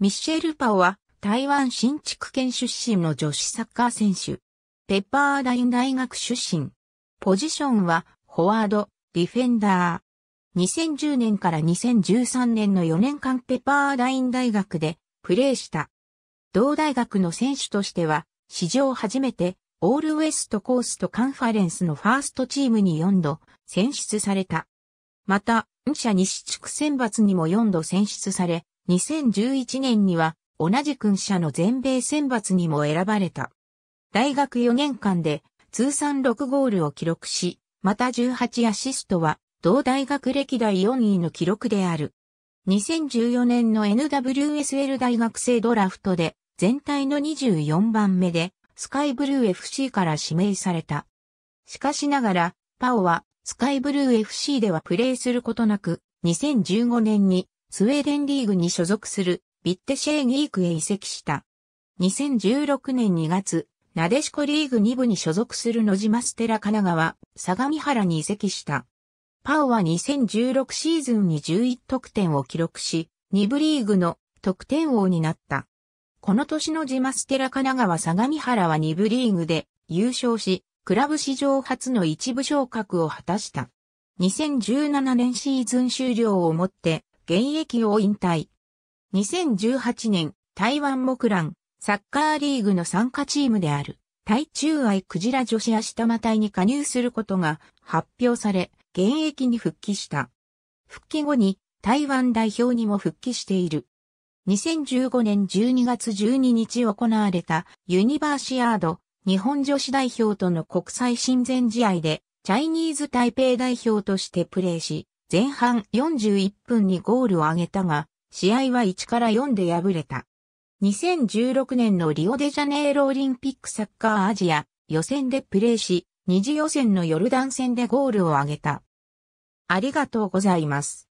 ミッシェル・パオは台湾新築県出身の女子サッカー選手。ペッパーライン大学出身。ポジションはフォワード、ディフェンダー。2010年から2013年の4年間ペッパーライン大学でプレーした。同大学の選手としては史上初めてオールウエストコーストカンファレンスのファーストチームに4度選出された。また、社西地区選抜にも4度選出され、2011年には同じく社の全米選抜にも選ばれた。大学4年間で通算6ゴールを記録し、また18アシストは同大学歴代4位の記録である。2014年の NWSL 大学生ドラフトで全体の24番目でスカイブルー FC から指名された。しかしながら、パオはスカイブルー FC ではプレーすることなく、2015年にスウェーデンリーグに所属するビッテシェーギークへ移籍した。2016年2月、なでしこリーグ2部に所属する野島ステラ神奈川、相模原に移籍した。パオは2016シーズンに11得点を記録し、2部リーグの得点王になった。この年のジマステラ神奈川相模原は2部リーグで優勝し、クラブ史上初の一部昇格を果たした。2017年シーズン終了をもって、現役を引退。2018年、台湾木蘭、サッカーリーグの参加チームである、台中愛クジラ女子足玉隊に加入することが発表され、現役に復帰した。復帰後に、台湾代表にも復帰している。2015年12月12日行われたユニバーシアード日本女子代表との国際親善試合でチャイニーズ台北代表としてプレーし、前半41分にゴールを挙げたが、試合は1から4で敗れた。2016年のリオデジャネイロオリンピックサッカーアジア予選でプレーし、二次予選のヨルダン戦でゴールを挙げた。ありがとうございます。